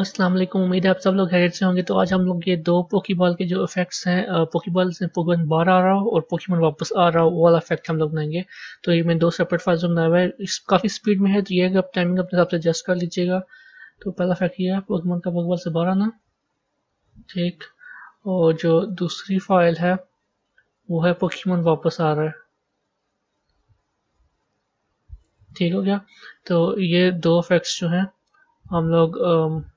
असलम उम्मीद है आप सब लोग हैर से होंगे तो आज हम लोग ये दो पोकीबॉल के जो इफेक्ट्स हैं पोकीबॉल से पोकमन बाहर आ रहा हो और पोकीमन वापस आ रहा हो वो वाला इफेक्ट हम लोग बनाएंगे तो ये मैं दो सेपरेट फाइल्स बनाया हुआ है काफ़ी स्पीड में है तो ये आप टाइमिंग अपने हिसाब से एडजस्ट कर लीजिएगा तो पहला इफेक्ट ये है पोकमन का पोकबॉल से बाहर आना ठीक और जो दूसरी फाइल है वो है पोकीमन वापस आ रहा है ठीक हो गया तो ये दो इफेक्ट्स जो हैं हम लोग आ,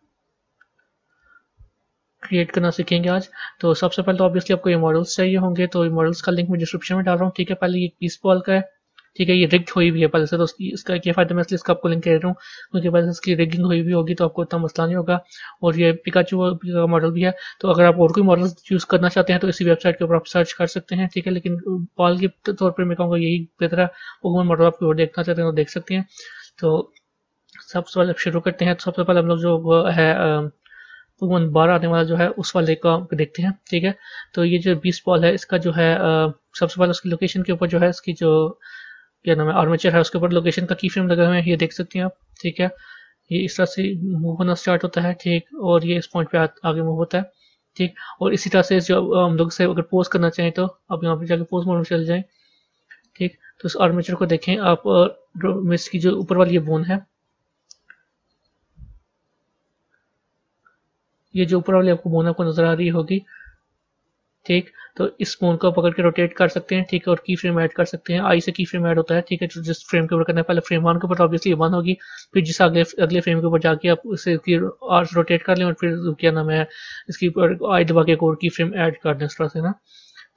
क्रिएट करना सीखेंगे आज तो सबसे पहले तो ऑब्वियसली आपको ये मॉडल्स चाहिए होंगे तो ये मॉडल्स का लिंक मैं डिस्क्रिप्शन में डाल रहा हूँ ठीक है पहले ये पीस बॉल का है ठीक है ये रिग्ड हुई भी है पहले से तो इसका क्या फायदा मैं इसलिए इसका आपको लिंक कह रहा हूँ क्योंकि पहले से इसकी रिगिंग हुई भी होगी तो आपको इतना मसला नहीं होगा और ये पिकाचू का मॉडल भी है तो अगर आप और कोई मॉडल चूज करना चाहते हैं तो इसी वेबसाइट के ऊपर आप सर्च कर सकते हैं ठीक है लेकिन बॉल के तौर पर मैं कहूँगा यही बेहतर है मॉडल आप देखना चाहते हैं तो देख सकते हैं तो सबसे पहले शुरू करते हैं तो सबसे पहले हम लोग जो है तो वन बारह आने वाला जो है उस वाले का देखते हैं ठीक है तो ये जो बीस बॉल है इसका जो है सबसे पहले उसकी लोकेशन के ऊपर जो है इसकी जो क्या नाम है आर्मेचर है उसके ऊपर लोकेशन का की फ्रेम लगे हुए हैं ये देख सकते हैं आप ठीक है ये इस तरह से मूव होना स्टार्ट होता है ठीक और ये इस पॉइंट पे आगे मूव होता है ठीक और इसी तरह से जो हम लोग से अगर पोज करना चाहें तो आप यहाँ पे जाके पोज मोड में चल जाएं ठीक तो इस आर्मेचर को देखें आप मिस की जो ऊपर वाली ये बोन है ये जो ऊपर वाली आपको बोन आपको नजर आ रही होगी ठीक तो इस बोन को पकड़ के रोटेट कर सकते हैं ठीक है और की फ्रेम ऐड कर सकते हैं आई से की फ्रेम ऐड होता है ठीक है जो जिस फ्रेम के ऊपर करना है पहले फ्रेम वन के ऊपर ऑब्वियसली तो वन होगी फिर जिस अगले अगले फ्रेम के ऊपर जाके आप उसे और रोटेट कर लें और फिर क्या नाम है इसकी आई दबा के और की फ्रेम ऐड कर दें इस तरह से ना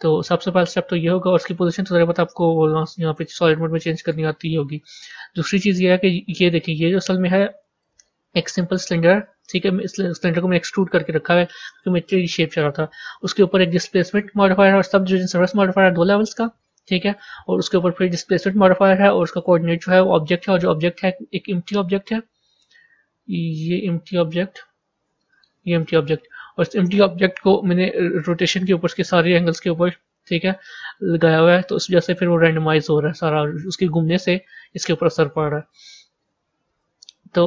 तो सबसे पहला स्टेप तो ये होगा और उसकी पोजिशन तो बहुत आपको यहाँ पे सॉलिड मोड में चेंज करनी आती होगी दूसरी चीज़ ये है कि ये देखिए ये जो असल में है एक सिंपल सिलेंडर ठीक है इस सिलेंडर को मैं एक्सट्रूड करके रखा है क्योंकि मैं थ्री शेप चाह रहा था उसके ऊपर एक डिस्प्लेसमेंट मॉडिफायर है और सब जो सर्विस मॉडिफायर है दो लेवल्स का ठीक है और उसके ऊपर फिर डिस्प्लेसमेंट मॉडिफायर है और उसका कोऑर्डिनेट जो है वो ऑब्जेक्ट है और जो ऑब्जेक्ट है एक इम्टी ऑब्जेक्ट है ये इम्टी ऑब्जेक्ट ये एम ऑब्जेक्ट और इस एम ऑब्जेक्ट को मैंने रोटेशन के ऊपर उसके सारे एंगल्स के ऊपर ठीक है लगाया हुआ है तो उस वजह से फिर वो रेंडमाइज हो रहा है सारा उसके घूमने से इसके ऊपर असर पड़ रहा है तो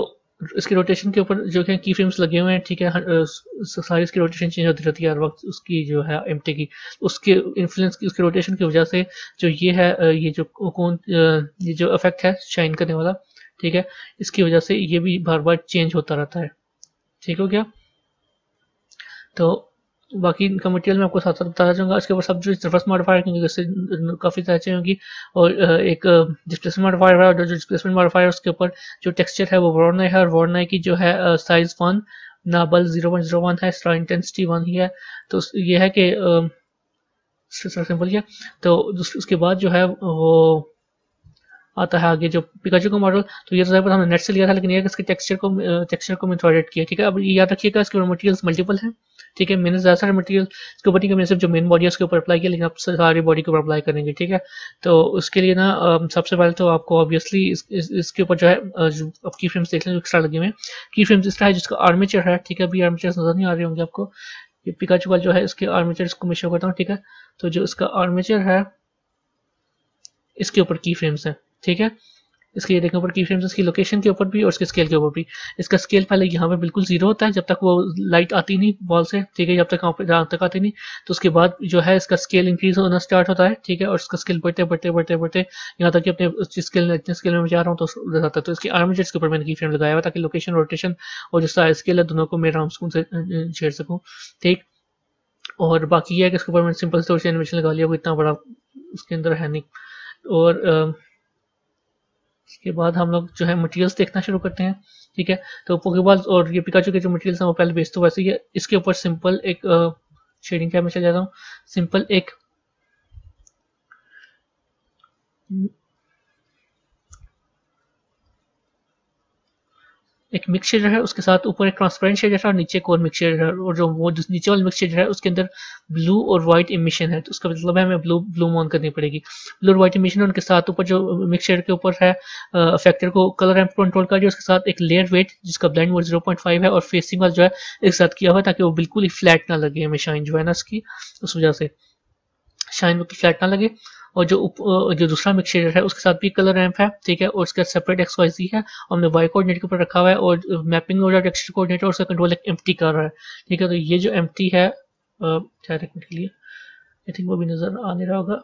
इसके रोटेशन के ऊपर जो है की फ्रेम्स लगे हुए हैं ठीक है सारी इसकी रोटेशन चेंज होती रहती है हर वक्त उसकी जो है एम की उसके इन्फ्लुएंस की उसके रोटेशन की वजह से जो ये है ये जो कौन ये जो इफेक्ट है शाइन करने वाला ठीक है इसकी वजह से ये भी बार बार चेंज होता रहता है ठीक हो गया तो बाकी इनका मटेरियल मैं आपको साथ साथ बता चाहूँगा इसके ऊपर सब जो सर्फस मॉडिफायर क्योंकि इससे काफ़ी सारी चीज़ें होंगी और एक डिस्प्लेसमेंट मॉडिफायर है और जो डिस्प्लेसमेंट मॉडिफायर उसके ऊपर जो टेक्सचर है वो वर्ना है और वर्ना की जो है साइज वन नाबल जीरो पॉइंट जीरो वन है स्ट्रा इंटेंसिटी वन ही है तो ये है कि सिंपल ही तो उसके बाद जो है वो आता है आगे जो पिकाचू का मॉडल तो ये तो हमने नेट से लिया था लेकिन ये इसके टेक्सचर को टेक्सचर को मैं थोड़ा एडिट किया ठीक है अब ये याद रखिएगा इसके मटेरियल्स मल्टीपल हैं ठीक है मैंने ज़्यादा सारे मटेरियल इसके ऊपर नहीं सिर्फ जो मेन बॉडी है उसके ऊपर अप्लाई किया लेकिन आप सारी बॉडी के ऊपर अप्लाई करेंगे ठीक है तो उसके लिए ना सबसे पहले तो आपको ऑब्वियसली इसके ऊपर जो है आप की फ्रेम्स देख लेंगे एक्स्ट्रा लगे हुए की फ्रेम्स इसका है जिसका आर्मीचर है ठीक है अभी आर्मीचर नज़र नहीं आ रहे होंगे आपको ये पिकाचू वाल जो है इसके आर्मीचर इसको मैं शो करता हूँ ठीक है तो जो इसका आर्मीचर है इसके ऊपर की फ्रेम्स है ठीक है इसके ये देखने पर की फ्रेम्स इसकी लोकेशन के ऊपर भी और इसके स्केल के ऊपर भी इसका स्केल पहले यहाँ पे बिल्कुल जीरो होता है जब तक वो लाइट आती नहीं बॉल से ठीक है जब तक यहाँ जहाँ तक आती नहीं तो उसके बाद जो है इसका स्केल इंक्रीज होना स्टार्ट होता है ठीक है और इसका स्केल बढ़ते बढ़ते बढ़ते बढ़ते यहाँ तक कि अपने स्केल इतने स्केल में जा रहा हूँ तो जाता है तो इसके आर्म के ऊपर मैंने की फ्रेम लगाया हुआ ताकि लोकेशन रोटेशन और जो सारा स्केल है दोनों को मैं आराम से छेड़ सकूँ ठीक और बाकी यह है कि इसके ऊपर मैंने सिंपल से एनिमेशन लगा लिया वो इतना बड़ा उसके अंदर है नहीं और इसके बाद हम लोग जो है मटेरियल्स देखना शुरू करते हैं ठीक है तो पोकेबॉल और ये पिकाचू के जो मटेरियल्स हैं वो पहले बेचते तो वैसे ही इसके ऊपर सिंपल एक शेडिंग कैब मैं चले जाता हूँ सिंपल एक एक मिक्सचर है उसके साथ ऊपर एक ट्रांसपेरेंट शेड है और नीचे एक और मिक्सचर है और जो वो जो नीचे वाला मिक्सचर है उसके अंदर ब्लू और व्हाइट इमिशन है तो उसका मतलब है हमें ब्लू ब्लू ऑन करनी पड़ेगी ब्लू और व्हाइट इमिशन उनके साथ ऊपर जो मिक्सचर के ऊपर है फैक्टर को कलर एम्प कंट्रोल कर उसके साथ एक लेयर वेट जिसका ब्लैंड वो जीरो पॉइंट फाइव है और फेसिंग वाला जो है एक साथ किया हुआ है ताकि वो बिल्कुल ही फ्लैट ना लगे हमें शाइन जो है ना उसकी उस वजह से शाइन बिल्कुल फ्लैट ना लगे और जो उप, जो दूसरा मिक्सचर है उसके साथ भी कलर रैम्प है ठीक है और उसका सेपरेट एक्स वाई जी है और हमने वाई कोऑर्डिनेट के ऊपर रखा हुआ है और मैपिंग हो रहा है टेक्सचर कोऑर्डिनेट और उसका कंट्रोल एक एम कर रहा है ठीक है तो ये जो एम है रखने के लिए आई थिंक वो भी नज़र आ नहीं रहा होगा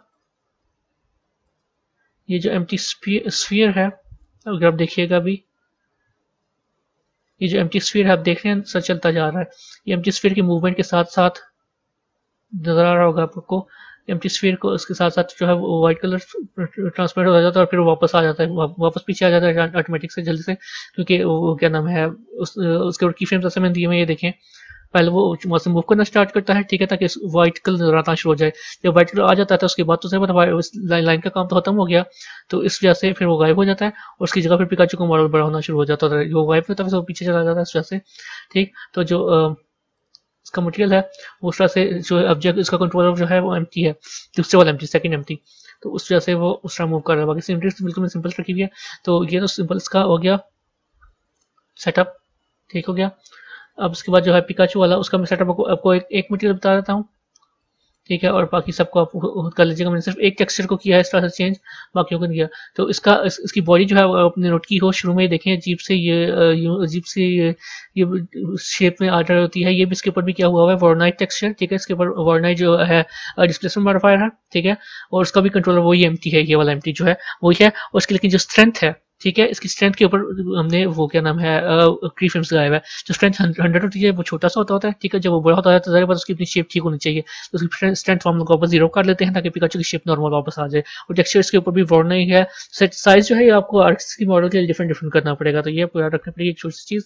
ये जो एम टी स्फीयर है अगर आप देखिएगा अभी ये जो एम टी स्फीयर है आप देख रहे हैं सर चलता जा रहा है ये एम टी स्फीयर की मूवमेंट के साथ साथ नज़र आ रहा होगा आपको एम्प्टी स्फीयर को उसके साथ साथ जो है वो वाइट कलर ट्रांसमिट हो जाता है और फिर वापस आ जाता है वापस पीछे आ जाता है ऑटोमेटिक से जल्दी से क्योंकि वो क्या नाम है उस, उसके ऊपर की फ्रेम जैसे मैंने दिए हुए ये देखें पहले वो मौसम मूव करना स्टार्ट करता है ठीक है ताकि व्हाइट कलर नजर आना शुरू हो जाए जब व्हाइट कलर आ जाता है तो उसके बाद तो सिर्फ लाइन लाइन का काम तो खत्म हो गया तो इस वजह से फिर वो गायब हो जाता है और उसकी जगह फिर पिकाचू का मॉडल बड़ा होना शुरू हो जाता है जो गायब होता है वो पीछे चला जाता है इस वजह से ठीक तो जो आ, इसका मटेरियल है उस तरह से जो ऑब्जेक्ट इसका कंट्रोलर जो है वो एम है दूसरे तो वाला एम सेकेंड एम तो उस वजह से वो उस तरह मूव कर रहा है बाकी सिंपल्स बिल्कुल सिंपल रखी हुई है तो ये तो सिंपल इसका हो गया सेटअप ठीक हो गया अब उसके बाद जो है पिकाचू वाला उसका मैं सेटअप आपको आपको एक एक मटेरियल बता देता हूँ ठीक है और बाकी सबको आप खुद कर लीजिएगा मैंने सिर्फ एक टेक्सचर को किया है इस तरह से चेंज बाकी को नहीं किया तो इसका इस, इसकी बॉडी जो है आपने नोट की हो शुरू में ही देखें अजीब से ये अजीब से ये, ये शेप में आ रही होती है ये भी इसके ऊपर भी क्या हुआ हुआ है वर्नाइट टेक्सचर ठीक है इसके ऊपर वर्नाइट जो है डिस्प्लेसमेंट मॉडिफायर है ठीक है और उसका भी कंट्रोलर वही एम है ये वाला एम जो है वही है और उसकी लेकिन जो स्ट्रेंथ है ठीक है इसकी स्ट्रेंथ के ऊपर हमने वो क्या नाम है क्री फ्रेम्स लगाया हुआ है जो स्ट्रेंथ हंड्रेड होती है वो छोटा सा होता होता है ठीक है जब वो बड़ा होता है तो बाद उसकी अपनी शेप ठीक होनी चाहिए तो उसकी स्ट्रेंथ हम लोग वापस जीरो कर लेते हैं ताकि पिकाचू की शेप नॉर्मल वापस आ जाए और टेक्चर इसके ऊपर भी वॉर नहीं है साइज जो है आपको आर्ट्स की मॉडल के लिए डिफरेंट डिफरेंट करना पड़ेगा तो ये रखना पड़ेगी एक छोटी सी चीज़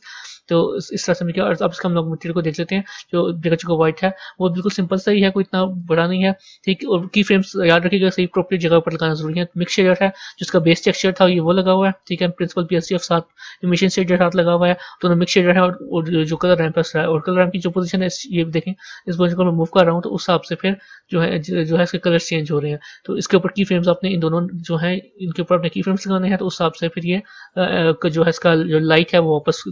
तो इस तरह से हमें क्या अब इसका हम लोग मटेरियल को देख लेते हैं जो देखा चुका व्हाइट है वो बिल्कुल सिंपल सा ही है कोई इतना बड़ा नहीं है ठीक और की फ्रेम्स याद रखिएगा सही प्रॉपर्टी जगह पर लगाना जरूरी है मिक्स शेडर है जिसका बेस टेक्सचर था ये वो लगा हुआ है ठीक है प्रिंसिपल पी एस एफ साथ मिशन शेडर साथ लगा हुआ है दोनों मिक्स शेडर है और जो कलर रैम्प है और कलर रैम की जो पोजिशन है ये देखें इस पोजिशन को मैं मूव कर रहा हूँ तो उस हिसाब से फिर जो है जो है इसके कलर चेंज हो रहे हैं तो इसके ऊपर की फ्रेम्स आपने इन दोनों जो है इनके ऊपर अपने की फ्रेम्स लगाने हैं तो उस हिसाब से फिर ये जो है इसका जो लाइट है वो वापस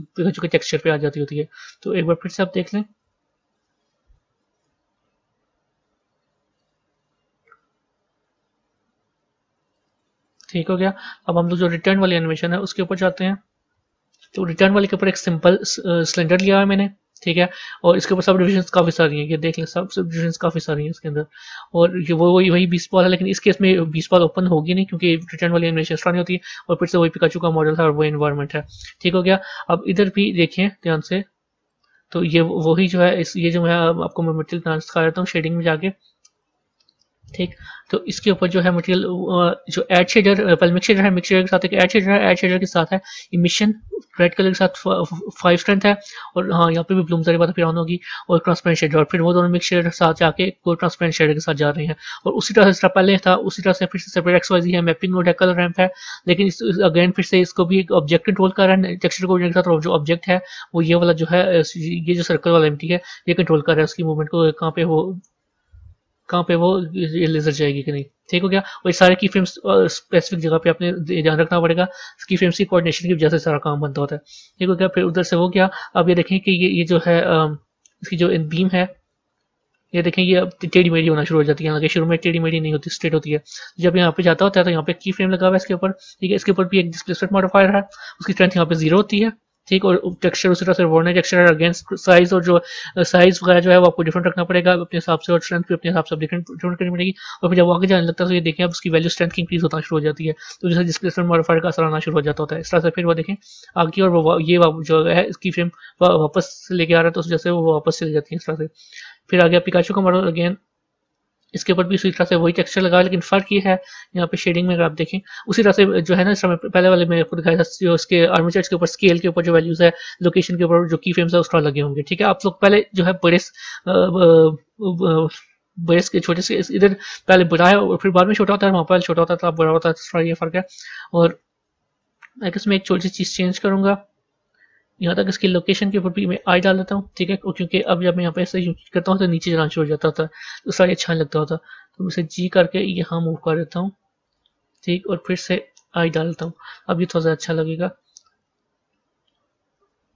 टेक्सचर पे आ जाती होती है तो एक बार फिर से आप देख लें ठीक हो गया अब हम लोग जो रिटर्न वाली एनिमेशन है उसके ऊपर जाते हैं तो रिटर्न वाले के ऊपर एक सिंपल सिलेंडर uh, लिया है मैंने ठीक है और इसके ऊपर सब डिविजन काफ़ी सारी हैं ये देख लें सब सब डिविजन काफ़ी सारी हैं इसके अंदर और ये वो वही वही बीस बॉल है लेकिन इस केस में बीस बॉल ओपन होगी नहीं क्योंकि रिटर्न वाली एनिमेशन नहीं होती है और फिर से वही पिका का मॉडल था और वही इन्वायरमेंट है ठीक हो गया अब इधर भी देखें ध्यान से तो ये वही जो है इस ये जो है आपको मैं मटेरियल दिखा देता हूँ शेडिंग में जाके ठीक तो इसके ऊपर जो है मटेरियल जो एड शेडर पहले शेडर है मिक्स के साथ एक एड शेडर है एड शेडर के साथ है इमिशन रेड कलर के साथ फाइव स्ट्रेंथ है और हाँ यहाँ पे भी ब्लूम सारी बात फिर ऑन होगी और ट्रांसपेरेंट शेडर और फिर वो दोनों मिक्स शेडर के साथ जाके कोई ट्रांसपेरेंट शेडर के साथ जा रहे हैं और उसी तरह से इसका पहले था उसी तरह से फिर से सेपरेट एक्सवाइजी है मैपिंग मोड है कलर रैम्प है लेकिन इस अगेन फिर से इसको भी एक ऑब्जेक्ट कंट्रोल कर रहा है टेक्सचर को के साथ जो ऑब्जेक्ट है वो ये वाला जो है ये जो सर्कल वाला एम है ये कंट्रोल कर रहा है उसकी मूवमेंट को कहाँ पे वो कहाँ पे वो लेजर जाएगी कि नहीं ठीक हो गया और ये सारे की फ्रेम्स स्पेसिफिक जगह पे आपने ध्यान रखना पड़ेगा की फ्रेम्स की कोऑर्डिनेशन की वजह से सारा काम बनता होता है ठीक हो गया फिर उधर से वो क्या अब ये देखें कि ये ये जो है इसकी जो बीम है ये देखें ये अब टेढ़ी मेढ़ी होना शुरू हो जाती है हालांकि शुरू में टेढ़ी मेढ़ी नहीं होती स्ट्रेट होती है जब यहाँ पे जाता होता है तो यहाँ पे की फ्रेम लगा हुआ है इसके ऊपर ठीक है इसके ऊपर भी एक डिस्प्लेसमेंट मॉडिफायर है उसकी स्ट्रेंथ यहाँ पे जीरो होती है ठीक और टेक्सचर उसी तरह से वोर्नर टेक्सचर अगेंस्ट साइज और जो साइज uh, वगैरह जो है वो आपको डिफरेंट रखना पड़ेगा अपने हिसाब से और स्ट्रेंथ भी अपने हिसाब से डिफरेंट डिफरेंट करनी पड़ेगी और फिर जब आगे जाने लगता है तो ये देखें आप उसकी वैल्यू स्ट्रेंथ की इंक्रीज होना शुरू हो जाती है तो जैसे डिस्प्लेसमेंट मॉडिफायर का असर आना शुरू हो जाता होता है इस तरह से फिर वो देखें आगे और ये जो है इसकी फ्रेम वापस लेके आ रहा है तो जैसे वो वापस चली जाती है इस तरह से फिर आगे पिकाचू का मॉडल अगेन इसके ऊपर भी उसी तरह से वही टेक्सचर लगा लेकिन फ़र्क ये है यहाँ पे शेडिंग में अगर आप देखें उसी तरह से जो है ना इस समय पहले वाले में खुद दिखाया था जो आर्मीचर्स के ऊपर स्केल के ऊपर जो वैल्यूज़ है लोकेशन के ऊपर जो की फ्रेम्स है उस तरह लगे होंगे ठीक है आप लोग पहले जो है बड़े बड़े के छोटे से इधर पहले बड़ा है और फिर बाद में छोटा होता है वहाँ पहले छोटा होता था तो बड़ा होता है तो थोड़ा ये फ़र्क है और मैं इसमें एक छोटी सी चीज़ चेंज करूंगा यहाँ तक इसकी लोकेशन के ऊपर भी मैं आई डाल देता हूँ ठीक है क्योंकि अब जब मैं यहाँ पे ऐसे यूज करता हूँ तो नीचे जाना शुरू हो जाता था तो सारी अच्छा लगता होता तो मैं इसे जी करके यहाँ मूव कर देता हूँ ठीक और फिर से आई डालता हूँ अब ये थोड़ा अच्छा लगेगा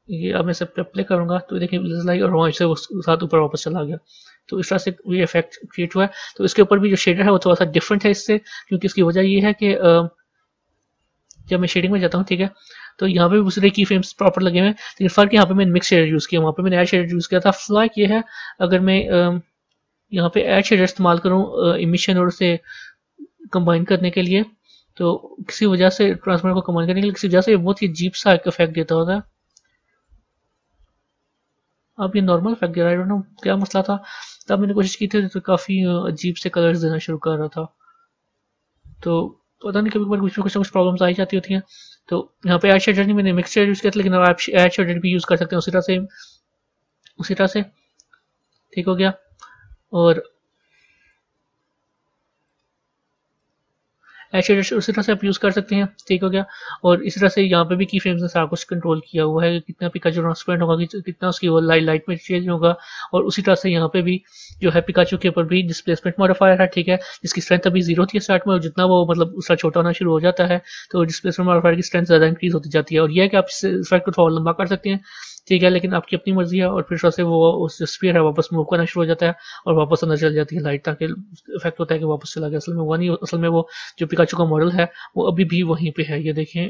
ये अब मैं सब प्ले करूंगा तो देखिए लाइक और वहाँ से साथ ऊपर वापस चला गया तो इस तरह से ये इफेक्ट क्रिएट हुआ है तो इसके ऊपर भी जो शेडर है वो थोड़ा सा डिफरेंट है इससे क्योंकि इसकी वजह ये है कि जब मैं शेडिंग में जाता हूँ ठीक है तो यहाँ पे उसने की फ्रेम्स प्रॉपर लगे हुए लेकिन फ़र्क यहाँ पे मैंने मिक्स शेडर यूज़ किया वहाँ पे मैंने एड शेडर यूज़ किया था फ्लैक ये है अगर मैं यहाँ पे एड शेडर इस्तेमाल करूँ इमिशन और उसे कंबाइन करने के लिए तो किसी वजह से ट्रांसफॉर्मर को कंबाइन करने के लिए किसी वजह से बहुत ही जीप सा एक इफेक्ट देता होता है अब ये नॉर्मल इफेक्ट दे रहा है क्या मसला था तब मैंने कोशिश की थी तो काफ़ी अजीब से कलर्स देना शुरू कर रहा था तो पता नहीं कभी कुछ ना कुछ ना कुछ प्रॉब्लम्स आई जाती होती हैं तो यहाँ पे एड शेडर नहीं मैंने मिक्स शेड यूज़ किया था लेकिन आप एड शेडर भी यूज़ कर सकते हैं उसी तरह से उसी तरह से ठीक हो गया और ऐसे उसी तरह से आप यूज़ कर सकते हैं ठीक हो गया और इस तरह से यहाँ पे भी की फ्रेम्स ने सारा कुछ कंट्रोल किया हुआ है कितना पिकाचू ट्रांसपेरेंट होगा कि कितना उसकी वो लाइट लाइट में चेंज होगा और उसी तरह से यहाँ पे भी जो है पिकाचू के ऊपर भी डिस्प्लेसमेंट मॉडिफायर है ठीक है जिसकी स्ट्रेंथ अभी जीरो थी स्टार्ट में और जितना वो मतलब उसका छोटा होना शुरू हो जाता है तो डिस्प्लेसमेंट मॉडिफायर की स्ट्रेंथ ज़्यादा इंक्रीज होती जाती है और यह है कि आप इस इफेक्ट को थोड़ा लंबा कर सकते हैं ठीक है लेकिन आपकी अपनी मर्जी है और फिर से वो उस जो स्पीयर है वापस मूव करना शुरू हो जाता है और वापस अंदर चल जाती है लाइट ताकि इफेक्ट होता है कि वापस चला गया असल में वो नहीं असल में वो जो पिकाचू का मॉडल है वो अभी भी वहीं पर है ये देखें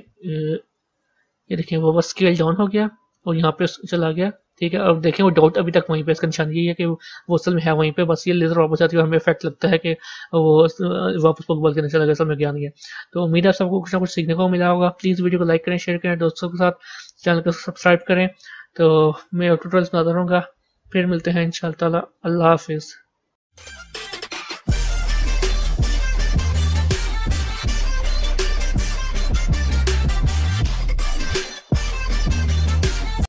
ये देखें वो बस स्केल डाउन हो गया और यहाँ पे चला गया ठीक है अब देखें वो डाउट अभी तक वहीं पे इसका निशान यही है कि वो असल में है वहीं पे बस ये लेजर वापस आती है और हमें इफेक्ट लगता है कि वो वापस पकबल के निशान लगा असल में ज्ञान गया तो उम्मीद है सबको कुछ ना कुछ सीखने को मिला होगा प्लीज़ वीडियो को लाइक करें शेयर करें दोस्तों के साथ चैनल को सब्सक्राइब करें तो मैं ऑटो ट्रल्स बनाता रहूँगा फिर मिलते हैं इन ताला अल्लाह हाफिज़